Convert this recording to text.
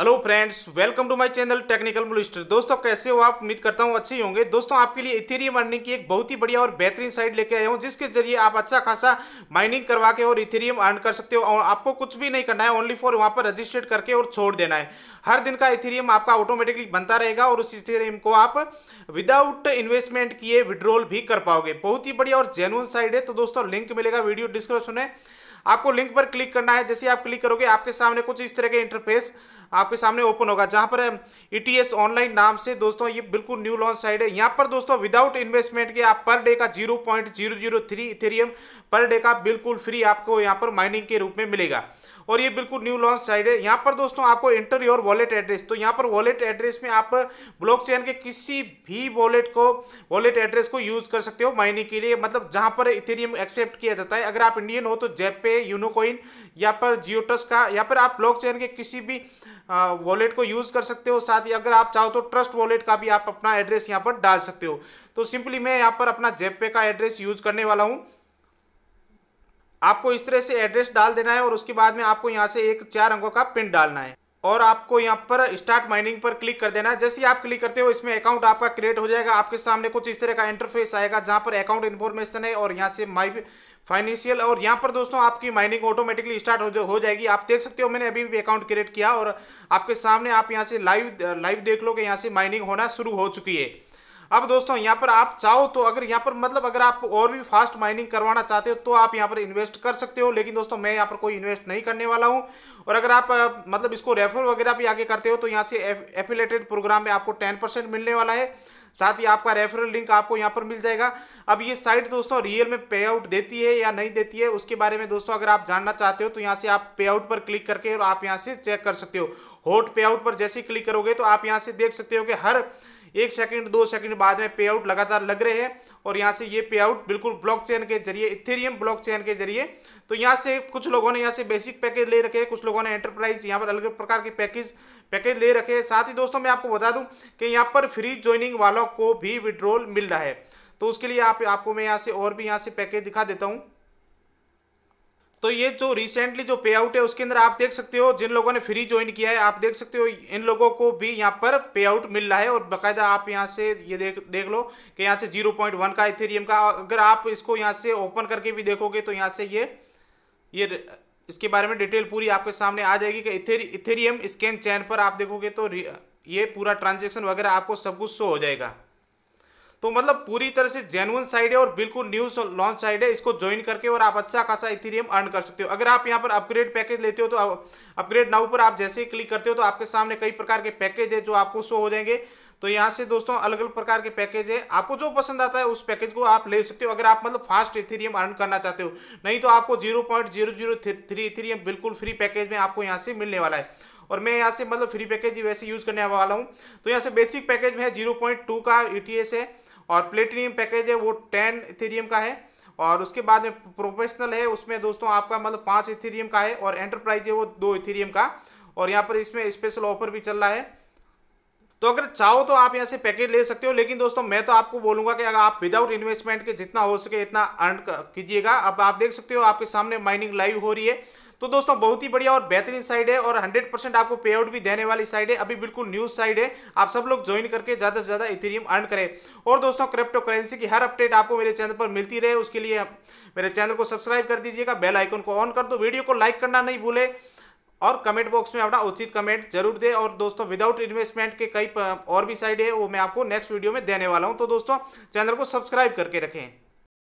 hello friends welcome to my channel technical minister दोस्तों कैसे हो आप उम्मीद करता हूँ अच्छे होंगे दोस्तों आपके लिए इथेरियम अर्निंग की एक बहुत ही बढ़िया और बेहतरीन साइट लेके आया हूँ जिसके जरिए आप अच्छा खासा माइनिंग करवा के और इथेरियम अर्न कर सकते हो और आपको कुछ भी नहीं करना है ओनली फॉर वहाँ पर रजिस्टर्ड करके और छोड़ देना है हर दिन का इथेरियम आपका ऑटोमेटिकली बनता रहेगा और उस इथेरियम को आप विदाउट इन्वेस्टमेंट किए विड्रॉल भी कर पाओगे बहुत ही बढ़िया और जेनुअन साइड है तो दोस्तों लिंक मिलेगा वीडियो डिस्क्रिप्शन में आपको लिंक पर क्लिक करना है जैसे आप क्लिक करोगे आपके सामने कुछ इस तरह के इंटरफेस आपके सामने ओपन होगा जहां पर ई ऑनलाइन e नाम से दोस्तों ये बिल्कुल न्यू लॉन्च साइड है यहाँ पर दोस्तों विदाउट इन्वेस्टमेंट के आप पर डे का zero point zero zero three Ethereum per day का बिल्कुल फ्री आपको यहाँ पर माइनिंग के रूप में मिलेगा और ये बिल्कुल न्यू लॉन्च साइड है यहाँ पर दोस्तों आपको इंटर योर वॉलेट एड्रेस तो यहाँ पर वॉलेट एड्रेस में आप ब्लॉकचेन के किसी भी वॉलेट को वॉलेट एड्रेस को यूज कर सकते हो माइनिंग के लिए मतलब जहाँ पर इथेरियम एक्सेप्ट किया जाता है अगर आप इंडियन हो तो जेपे यूनोकॉइन या पर जियोटस का या पर आप ब्लॉक के किसी भी वॉलेट को यूज कर सकते हो साथ ही अगर आप चाहो तो ट्रस्ट वॉलेट का भी आप अपना एड्रेस यहाँ पर डाल सकते हो तो सिंपली मैं यहाँ पर अपना जेपे का एड्रेस यूज करने वाला हूँ आपको इस तरह से एड्रेस डाल देना है और उसके बाद में आपको यहाँ से एक चार अंकों का पिन डालना है और आपको यहाँ पर स्टार्ट माइनिंग पर क्लिक कर देना है जैसे ही आप क्लिक करते हो इसमें अकाउंट आपका क्रिएट हो जाएगा आपके सामने कुछ इस तरह का इंटरफेस आएगा जहाँ पर अकाउंट इन्फॉर्मेशन है और यहाँ से माई फाइनेंशियल और यहाँ पर दोस्तों आपकी माइनिंग ऑटोमेटिकली स्टार्ट हो, हो जाएगी आप देख सकते हो मैंने अभी भी अकाउंट क्रिएट किया और आपके सामने आप यहाँ से लाइव लाइव देख लो कि यहाँ से माइनिंग होना शुरू हो चुकी है अब दोस्तों यहाँ पर आप चाहो तो अगर यहाँ पर मतलब अगर आप और भी फास्ट माइनिंग करवाना चाहते हो तो आप यहाँ पर इन्वेस्ट कर सकते हो लेकिन दोस्तों मैं यहाँ पर कोई इन्वेस्ट नहीं करने वाला हूँ और अगर आप मतलब इसको रेफर वगैरह भी आगे करते हो तो यहाँ से एफिलेटेड प्रोग्राम में आपको टेन परसेंट मिलने वाला है साथ ही आपका रेफरल लिंक आपको यहाँ पर मिल जाएगा अब ये साइट दोस्तों रियल में पे आउट देती है या नहीं देती है उसके बारे में दोस्तों अगर आप जानना चाहते हो तो यहाँ से आप पे आउट पर क्लिक करके और आप यहाँ से चेक कर सकते हो होट पे आउट पर जैसे क्लिक करोगे तो आप यहाँ से देख सकते हो कि हर एक सेकंड दो सेकंड बाद में पे आउट लगातार लग रहे हैं और यहाँ से ये पे आउट बिल्कुल ब्लॉकचेन के जरिए इथेरियम ब्लॉकचेन के जरिए तो यहाँ से कुछ लोगों ने यहाँ से बेसिक पैकेज ले रखे हैं कुछ लोगों ने एंटरप्राइज यहाँ पर अलग प्रकार के पैकेज पैकेज ले रखे हैं साथ ही दोस्तों मैं आपको बता दूँ कि यहाँ पर फ्री ज्वाइनिंग वालों को भी विड्रोल मिल रहा है तो उसके लिए आप आपको मैं यहाँ से और भी यहाँ से पैकेज दिखा देता हूँ तो ये जो रिसेंटली जो पे आउट है उसके अंदर आप देख सकते हो जिन लोगों ने फ्री ज्वाइन किया है आप देख सकते हो इन लोगों को भी यहाँ पर पे आउट मिल रहा है और बकायदा आप यहाँ से ये देख देख लो कि यहाँ से 0.1 का इथेरियम का अगर आप इसको यहाँ से ओपन करके भी देखोगे तो यहाँ से ये ये इसके बारे में डिटेल पूरी आपके सामने आ जाएगी कि इथेरियम स्कैन चैन पर आप देखोगे तो ये पूरा ट्रांजेक्शन वगैरह आपको सब कुछ शो हो जाएगा तो मतलब पूरी तरह से जेनुअन साइड है और बिल्कुल न्यू लॉन्च साइड है इसको ज्वाइन करके और आप अच्छा खासा इथेरियम अर्न कर सकते हो अगर आप यहाँ पर अपग्रेड पैकेज लेते हो तो अपग्रेड नाउ पर आप जैसे ही क्लिक करते हो तो आपके सामने कई प्रकार के पैकेज है जो आपको शो हो जाएंगे तो यहाँ से दोस्तों अलग अलग प्रकार के पैकेज है आपको जो पसंद आता है उस पैकेज को आप ले सकते हो अगर आप मतलब फास्ट इथेरियम अर्न करना चाहते हो नहीं तो आपको zero point zero zero three Ethereum बिल्कुल फ्री पैकेज में आपको यहाँ से मिलने वाला है और मैं यहाँ से मतलब फ्री पैकेज वैसे यूज़ करने वाला हूँ तो यहाँ से बेसिक पैकेज में है जीरो पॉइंट टू का ई e है और प्लेटिनियम पैकेज है वो टेन इथेरियम का है और उसके बाद में प्रोफेशनल है उसमें दोस्तों आपका मतलब पाँच इथेरियम का है और एंटरप्राइज है वो दो इथेरियम का और यहाँ पर इसमें स्पेशल ऑफर भी चल रहा है तो अगर चाहो तो आप यहाँ से पैकेज ले सकते हो लेकिन दोस्तों मैं तो आपको बोलूंगा कि अगर आप विदाउट इन्वेस्टमेंट के जितना हो सके इतना अर्न कीजिएगा अब आप देख सकते हो आपके सामने माइनिंग लाइव हो रही है तो दोस्तों बहुत ही बढ़िया और बेहतरीन साइड है और हंड्रेड परसेंट आपको पे आउट भी देने वाली साइड है अभी बिल्कुल न्यूज साइड है आप सब लोग ज्वाइन करके ज्यादा से ज्यादा इथेरियम अर्न करें और दोस्तों क्रिप्टो करेंसी की हर अपडेट आपको मेरे चैनल पर मिलती रहे उसके लिए मेरे चैनल को सब्सक्राइब कर दीजिएगा बेल आइकन को ऑन कर दो वीडियो को लाइक करना नहीं भूले और कमेंट बॉक्स में अपना उचित कमेंट जरूर दे और दोस्तों विदाउट इन्वेस्टमेंट के कई और भी साइड है वो मैं आपको नेक्स्ट वीडियो में देने वाला हूँ तो दोस्तों चैनल को सब्सक्राइब करके रखें